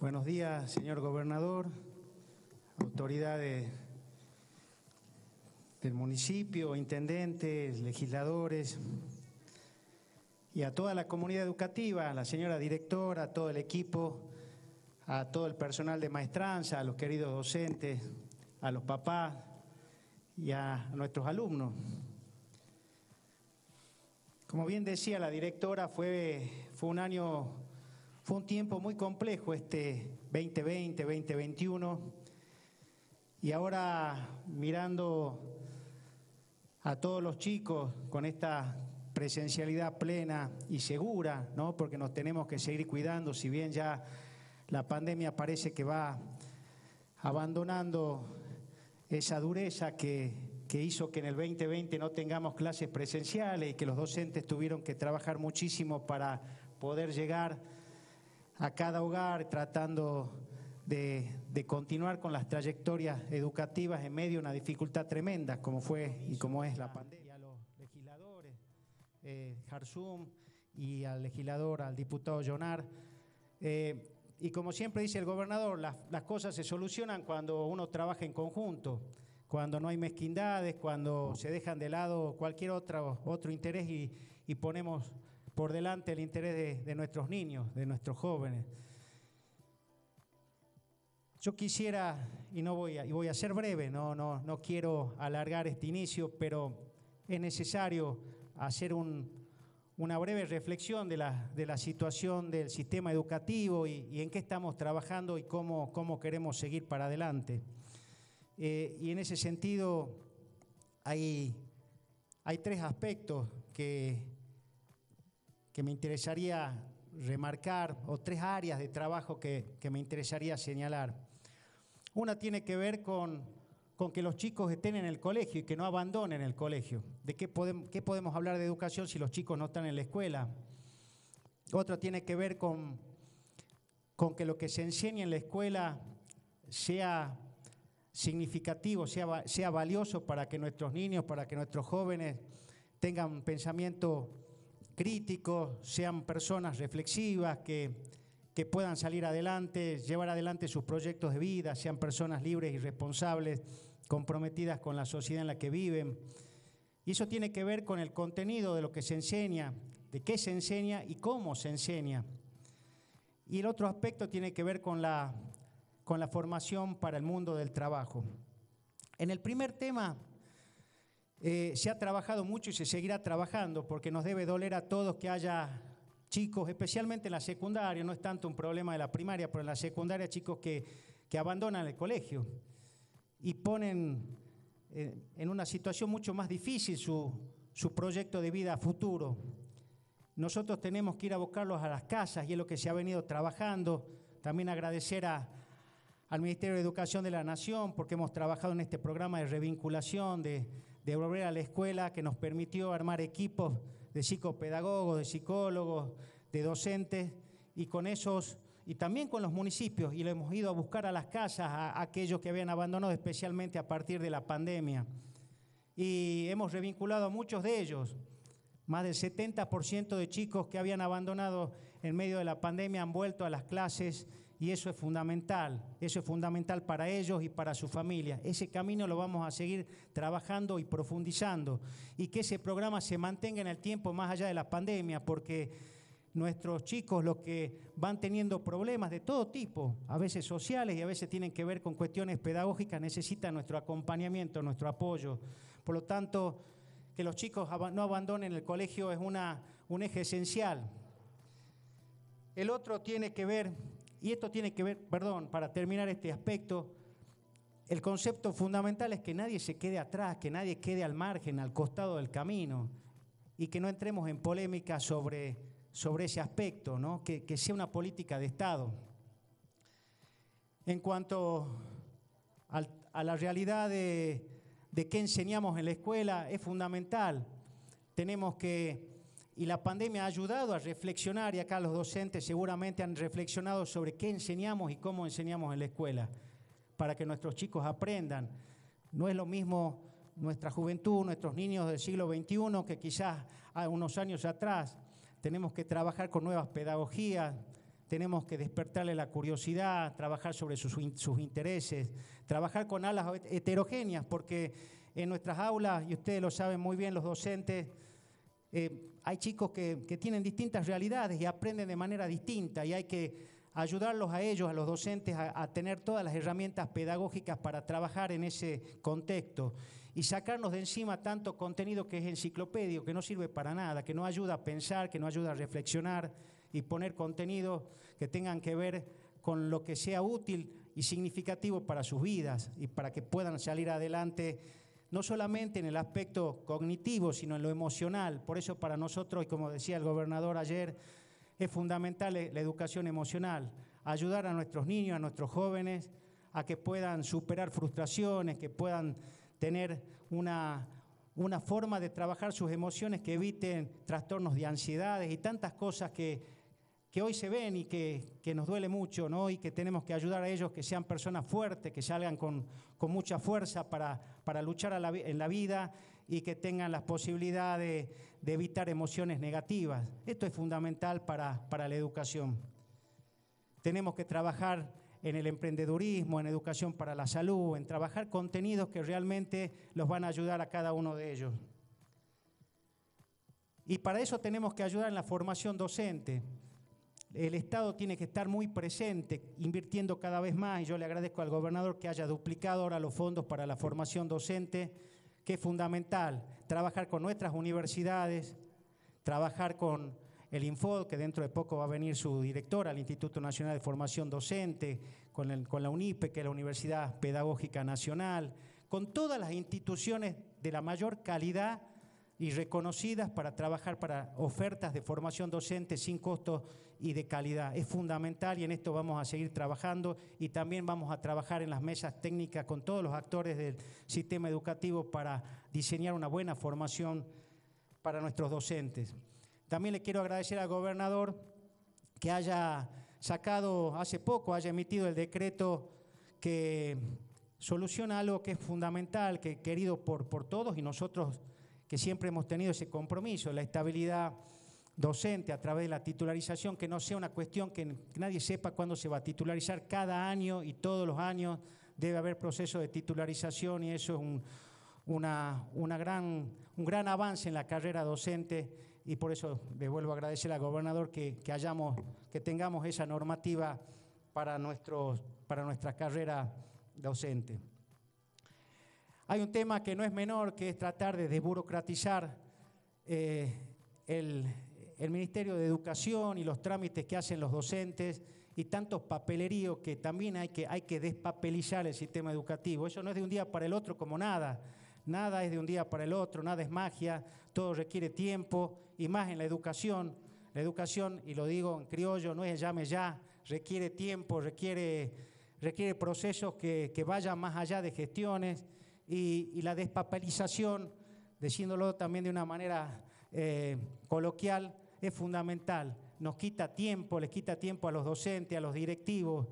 Buenos días, señor gobernador, autoridades del municipio, intendentes, legisladores y a toda la comunidad educativa, a la señora directora, a todo el equipo, a todo el personal de maestranza, a los queridos docentes, a los papás y a nuestros alumnos. Como bien decía la directora, fue, fue un año fue un tiempo muy complejo este 2020, 2021. Y ahora mirando a todos los chicos con esta presencialidad plena y segura, ¿no? Porque nos tenemos que seguir cuidando, si bien ya la pandemia parece que va abandonando esa dureza que, que, hizo que en el 2020 no tengamos clases presenciales y que los docentes tuvieron que trabajar muchísimo para poder llegar a cada hogar, tratando de, continuar con las trayectorias educativas en medio de una dificultad tremenda, como fue y como es la pandemia. A los legisladores, eh, y al legislador, al diputado Jonar eh, y como siempre dice el gobernador, las, cosas se solucionan cuando uno trabaja en conjunto, cuando no hay mezquindades, cuando se dejan de lado cualquier otro, otro interés y, y ponemos por delante el interés de, nuestros niños, de nuestros jóvenes. Yo quisiera, y no voy a, y voy a ser breve, no, no, no quiero alargar este inicio, pero es necesario hacer una breve reflexión de la, de la, situación del sistema educativo y, en qué estamos trabajando y cómo, cómo queremos seguir para adelante. Eh, y en ese sentido hay, hay tres aspectos que, que me interesaría remarcar, o tres áreas de trabajo que, me interesaría señalar. Una tiene que ver con, que los chicos estén en el colegio y que no abandonen el colegio. ¿De qué, podemos, podemos hablar de educación si los chicos no están en la escuela? Otra tiene que ver con, con que lo que se enseñe en la escuela sea significativo, sea, sea valioso para que nuestros niños, para que nuestros jóvenes tengan un pensamiento críticos, sean personas reflexivas que, que puedan salir adelante, llevar adelante sus proyectos de vida, sean personas libres y responsables, comprometidas con la sociedad en la que viven. Y eso tiene que ver con el contenido de lo que se enseña, de qué se enseña y cómo se enseña. Y el otro aspecto tiene que ver con la, con la formación para el mundo del trabajo. En el primer tema eh, se ha trabajado mucho y se seguirá trabajando porque nos debe doler a todos que haya chicos, especialmente en la secundaria, no es tanto un problema de la primaria, pero en la secundaria chicos que, abandonan el colegio y ponen eh, en una situación mucho más difícil su, proyecto de vida futuro. Nosotros tenemos que ir a buscarlos a las casas y es lo que se ha venido trabajando. También agradecer al Ministerio de Educación de la Nación porque hemos trabajado en este programa de revinculación, de, de volver a la escuela que nos permitió armar equipos de psicopedagogos, de psicólogos, de docentes, y con esos, y también con los municipios, y lo hemos ido a buscar a las casas, a, aquellos que habían abandonado, especialmente a partir de la pandemia. Y hemos revinculado a muchos de ellos. Más del 70% de chicos que habían abandonado en medio de la pandemia han vuelto a las clases y eso es fundamental, eso es fundamental para ellos y para su familia. Ese camino lo vamos a seguir trabajando y profundizando y que ese programa se mantenga en el tiempo más allá de la pandemia, porque nuestros chicos, los que van teniendo problemas de todo tipo, a veces sociales y a veces tienen que ver con cuestiones pedagógicas, necesitan nuestro acompañamiento, nuestro apoyo. Por lo tanto, que los chicos no abandonen el colegio es una, un eje esencial. El otro tiene que ver y esto tiene que ver, perdón, para terminar este aspecto, el concepto fundamental es que nadie se quede atrás, que nadie quede al margen, al costado del camino, y que no entremos en polémica sobre, sobre ese aspecto, ¿no? que, sea una política de Estado. En cuanto a la realidad de, de qué enseñamos en la escuela, es fundamental. Tenemos que y la pandemia ha ayudado a reflexionar, y acá los docentes seguramente han reflexionado sobre qué enseñamos y cómo enseñamos en la escuela, para que nuestros chicos aprendan. No es lo mismo nuestra juventud, nuestros niños del siglo XXI, que quizás unos años atrás tenemos que trabajar con nuevas pedagogías, tenemos que despertarle la curiosidad, trabajar sobre sus, sus, intereses, trabajar con alas heterogéneas, porque en nuestras aulas, y ustedes lo saben muy bien los docentes, eh, hay chicos que, tienen distintas realidades y aprenden de manera distinta y hay que ayudarlos a ellos, a los docentes, a, tener todas las herramientas pedagógicas para trabajar en ese contexto y sacarnos de encima tanto contenido que es enciclopedio que no sirve para nada, que no ayuda a pensar, que no ayuda a reflexionar y poner contenido que tengan que ver con lo que sea útil y significativo para sus vidas y para que puedan salir adelante no solamente en el aspecto cognitivo, sino en lo emocional. Por eso para nosotros, y como decía el gobernador ayer, es fundamental e-, la educación emocional, ayudar a nuestros niños, a nuestros jóvenes, a que puedan superar frustraciones, que puedan tener una, una forma de trabajar sus emociones que eviten trastornos de ansiedades y tantas cosas que que hoy se ven y que, nos duele mucho, Y que tenemos que ayudar a ellos que sean personas fuertes, que salgan con, con mucha fuerza para, luchar en la vida y que tengan la posibilidad de, evitar emociones negativas. Esto es fundamental para, para la educación. Tenemos que trabajar en el emprendedurismo, en educación para la salud, en trabajar contenidos que realmente los van a ayudar a cada uno de ellos. Y para eso tenemos que ayudar en la formación docente el Estado tiene que estar muy presente, invirtiendo cada vez más, y yo le agradezco al gobernador que haya duplicado ahora los fondos para la formación docente, que es fundamental, trabajar con nuestras universidades, trabajar con el Info, que dentro de poco va a venir su director al Instituto Nacional de Formación Docente, con, con la UNIPE, que es la Universidad Pedagógica Nacional, con todas las instituciones de la mayor calidad y reconocidas para trabajar para ofertas de formación docente sin costos y de calidad. Es fundamental y en esto vamos a seguir trabajando y también vamos a trabajar en las mesas técnicas con todos los actores del sistema educativo para diseñar una buena formación para nuestros docentes. También le quiero agradecer al gobernador que haya sacado hace poco, haya emitido el decreto que soluciona algo que es fundamental, que querido por, por todos y nosotros que siempre hemos tenido ese compromiso, la estabilidad docente a través de la titularización, que no sea una cuestión que nadie sepa cuándo se va a titularizar. Cada año y todos los años debe haber proceso de titularización y eso es un, una, gran, un gran avance en la carrera docente y por eso le vuelvo a agradecer al gobernador que, que, hayamos, que tengamos esa normativa para, nuestro, para nuestra carrera docente. Hay un tema que no es menor, que es tratar de desburocratizar eh, el, Ministerio de Educación y los trámites que hacen los docentes y tantos papeleríos que también hay que, hay que despapelizar el sistema educativo. Eso no es de un día para el otro como nada. Nada es de un día para el otro, nada es magia, todo requiere tiempo y más en la educación. La educación, y lo digo en criollo, no es llame ya, requiere tiempo, requiere, requiere procesos que vayan más allá de gestiones y, la despapelización, diciéndolo también de una manera eh, coloquial, es fundamental. Nos quita tiempo, les quita tiempo a los docentes, a los directivos,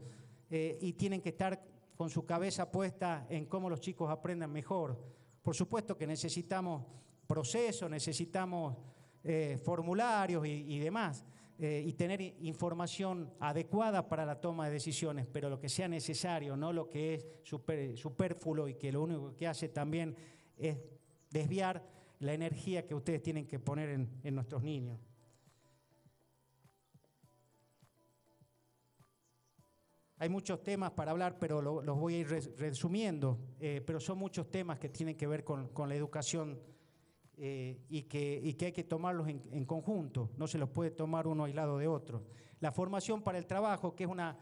eh, y tienen que estar con su cabeza puesta en cómo los chicos aprendan mejor. Por supuesto que necesitamos procesos, necesitamos eh, formularios y demás, eh, y tener información adecuada para la toma de decisiones, pero lo que sea necesario, no lo que es super, superfluo y que lo único que hace también es desviar la energía que ustedes tienen que poner en, nuestros niños. Hay muchos temas para hablar, pero los voy a ir resumiendo, eh, pero son muchos temas que tienen que ver con, con la educación eh, y, que, hay que tomarlos en, conjunto, no se los puede tomar uno aislado de otro. La formación para el trabajo, que es una,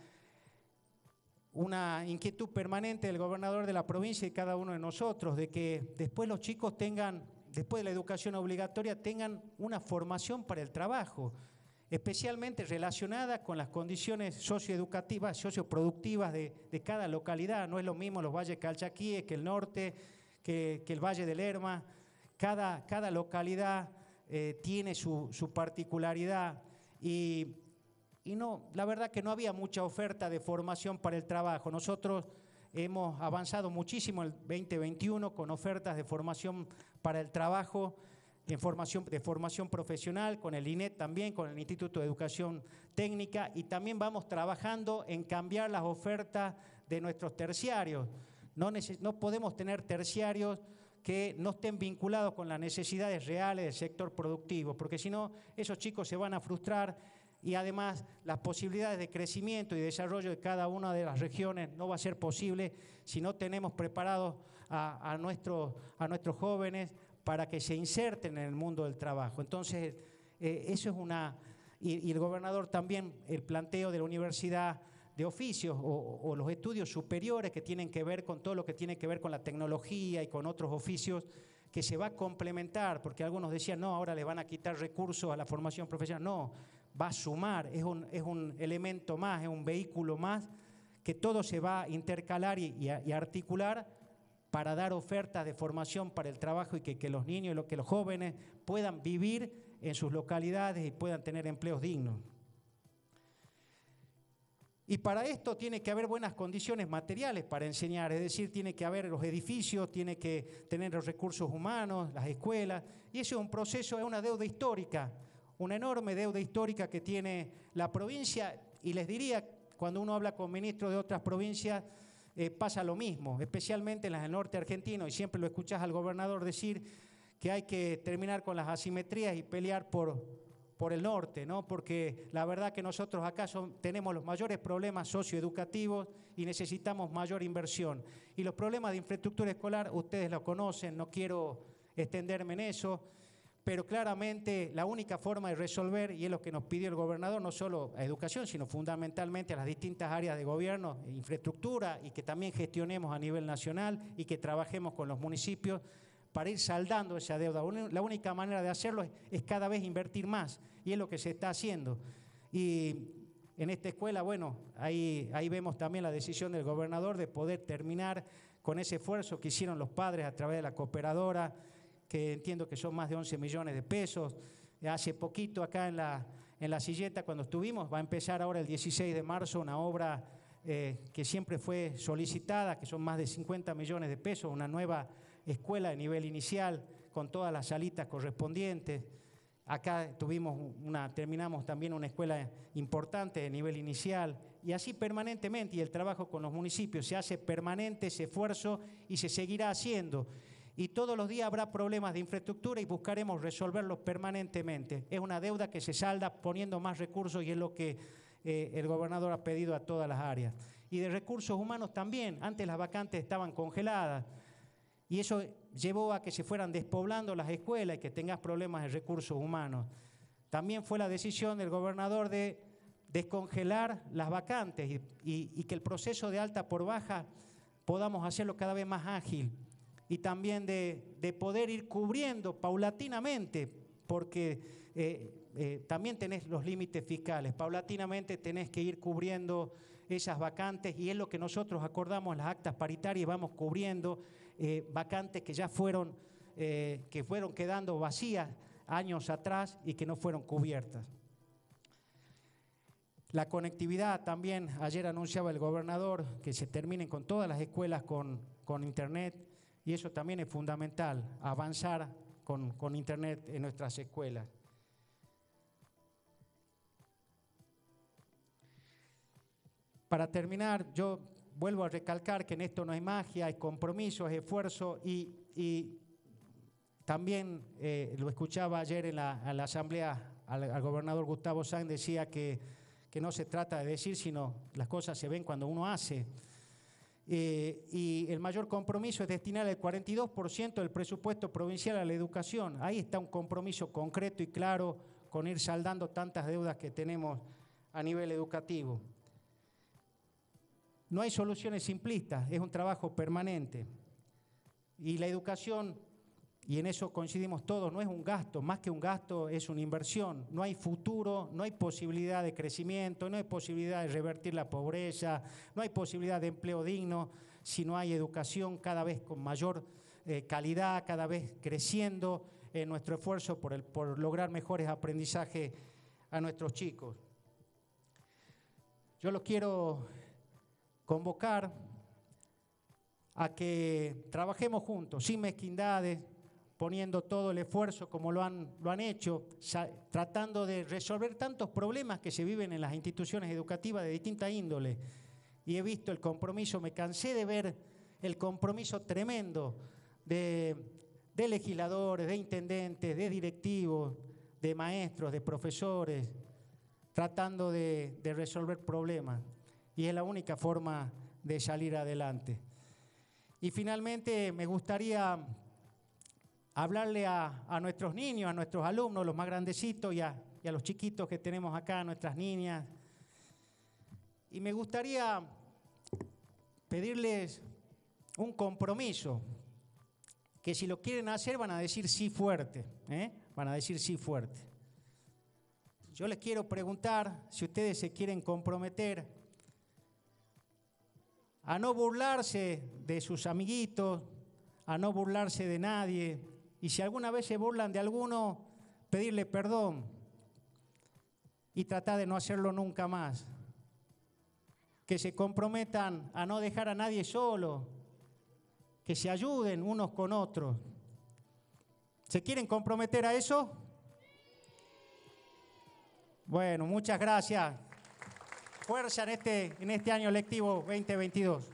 una inquietud permanente del gobernador de la provincia y cada uno de nosotros, de que después los chicos tengan, después de la educación obligatoria, tengan una formación para el trabajo especialmente relacionada con las condiciones socioeducativas, socioproductivas de, de, cada localidad. No es lo mismo los valles calchaquíes que el norte, que, que el valle del Lerma, cada, localidad eh, tiene su, particularidad y, no, la verdad que no había mucha oferta de formación para el trabajo. Nosotros hemos avanzado muchísimo el 2021 con ofertas de formación para el trabajo, de formación, de formación profesional, con el INET también, con el Instituto de Educación Técnica y también vamos trabajando en cambiar las ofertas de nuestros terciarios. No, no podemos tener terciarios que no estén vinculados con las necesidades reales del sector productivo, porque si no, esos chicos se van a frustrar y además las posibilidades de crecimiento y desarrollo de cada una de las regiones no va a ser posible si no tenemos preparados a, a nuestros jóvenes para que se inserten en el mundo del trabajo. Entonces, eh, eso es una... Y, y el gobernador también, el planteo de la universidad de oficios o, los estudios superiores que tienen que ver con todo lo que tiene que ver con la tecnología y con otros oficios que se va a complementar, porque algunos decían, no, ahora le van a quitar recursos a la formación profesional, no, va a sumar, es un, elemento más, es un vehículo más, que todo se va a intercalar y, articular para dar ofertas de formación para el trabajo y que, que, los niños y que los jóvenes puedan vivir en sus localidades y puedan tener empleos dignos. Y para esto tiene que haber buenas condiciones materiales para enseñar, es decir, tiene que haber los edificios, tiene que tener los recursos humanos, las escuelas, y eso es un proceso, es una deuda histórica, una enorme deuda histórica que tiene la provincia, y les diría, cuando uno habla con ministros de otras provincias, eh, pasa lo mismo, especialmente en las del norte argentino, y siempre lo escuchás al gobernador decir que hay que terminar con las asimetrías y pelear por por el norte, ¿no? porque la verdad que nosotros acá son, tenemos los mayores problemas socioeducativos y necesitamos mayor inversión. Y los problemas de infraestructura escolar, ustedes lo conocen, no quiero extenderme en eso, pero claramente la única forma de resolver, y es lo que nos pidió el gobernador, no solo a educación, sino fundamentalmente a las distintas áreas de gobierno, infraestructura, y que también gestionemos a nivel nacional y que trabajemos con los municipios, para ir saldando esa deuda. La única manera de hacerlo es cada vez invertir más y es lo que se está haciendo. Y en esta escuela, bueno, ahí, vemos también la decisión del gobernador de poder terminar con ese esfuerzo que hicieron los padres a través de la cooperadora, que entiendo que son más de 11 millones de pesos. Hace poquito acá en la, en la silleta, cuando estuvimos, va a empezar ahora el 16 de marzo una obra eh, que siempre fue solicitada, que son más de 50 millones de pesos, una nueva escuela de nivel inicial, con todas las salitas correspondientes. Acá tuvimos una, terminamos también una escuela importante de nivel inicial y así permanentemente, y el trabajo con los municipios se hace permanente ese esfuerzo y se seguirá haciendo. Y todos los días habrá problemas de infraestructura y buscaremos resolverlos permanentemente. Es una deuda que se salda poniendo más recursos y es lo que eh, el gobernador ha pedido a todas las áreas. Y de recursos humanos también, antes las vacantes estaban congeladas y eso llevó a que se fueran despoblando las escuelas y que tengas problemas de recursos humanos. También fue la decisión del gobernador de descongelar las vacantes y, que el proceso de alta por baja podamos hacerlo cada vez más ágil y también de, poder ir cubriendo paulatinamente, porque eh, eh, también tenés los límites fiscales, paulatinamente tenés que ir cubriendo esas vacantes y es lo que nosotros acordamos las actas paritarias, vamos cubriendo eh, vacantes que ya fueron, eh, que fueron quedando vacías años atrás y que no fueron cubiertas. La conectividad también, ayer anunciaba el gobernador que se terminen con todas las escuelas con, Internet y eso también es fundamental, avanzar con Internet en nuestras escuelas. Para terminar, yo vuelvo a recalcar que en esto no hay magia, hay compromiso, es esfuerzo y, también eh, lo escuchaba ayer en la, asamblea al, gobernador Gustavo Sáenz, decía que, no se trata de decir, sino las cosas se ven cuando uno hace. Eh, y el mayor compromiso es destinar el 42% del presupuesto provincial a la educación. Ahí está un compromiso concreto y claro con ir saldando tantas deudas que tenemos a nivel educativo. No hay soluciones simplistas, es un trabajo permanente. Y la educación, y en eso coincidimos todos, no es un gasto, más que un gasto es una inversión. No hay futuro, no hay posibilidad de crecimiento, no hay posibilidad de revertir la pobreza, no hay posibilidad de empleo digno si no hay educación cada vez con mayor eh, calidad, cada vez creciendo en nuestro esfuerzo por, por lograr mejores aprendizajes a nuestros chicos. Yo lo quiero convocar a que trabajemos juntos, sin mezquindades, poniendo todo el esfuerzo como lo han, lo han hecho, tratando de resolver tantos problemas que se viven en las instituciones educativas de distinta índole. Y he visto el compromiso, me cansé de ver el compromiso tremendo de, legisladores, de intendentes, de directivos, de maestros, de profesores, tratando de resolver problemas y es la única forma de salir adelante. Y finalmente me gustaría hablarle a, nuestros niños, a nuestros alumnos, los más grandecitos y a, los chiquitos que tenemos acá, a nuestras niñas. Y me gustaría pedirles un compromiso, que si lo quieren hacer van a decir sí fuerte, ¿eh? van a decir sí fuerte. Yo les quiero preguntar si ustedes se quieren comprometer a no burlarse de sus amiguitos, a no burlarse de nadie, y si alguna vez se burlan de alguno, pedirle perdón y tratar de no hacerlo nunca más. Que se comprometan a no dejar a nadie solo, que se ayuden unos con otros. ¿Se quieren comprometer a eso? Bueno, muchas gracias fuerza en este, en este año lectivo 2022.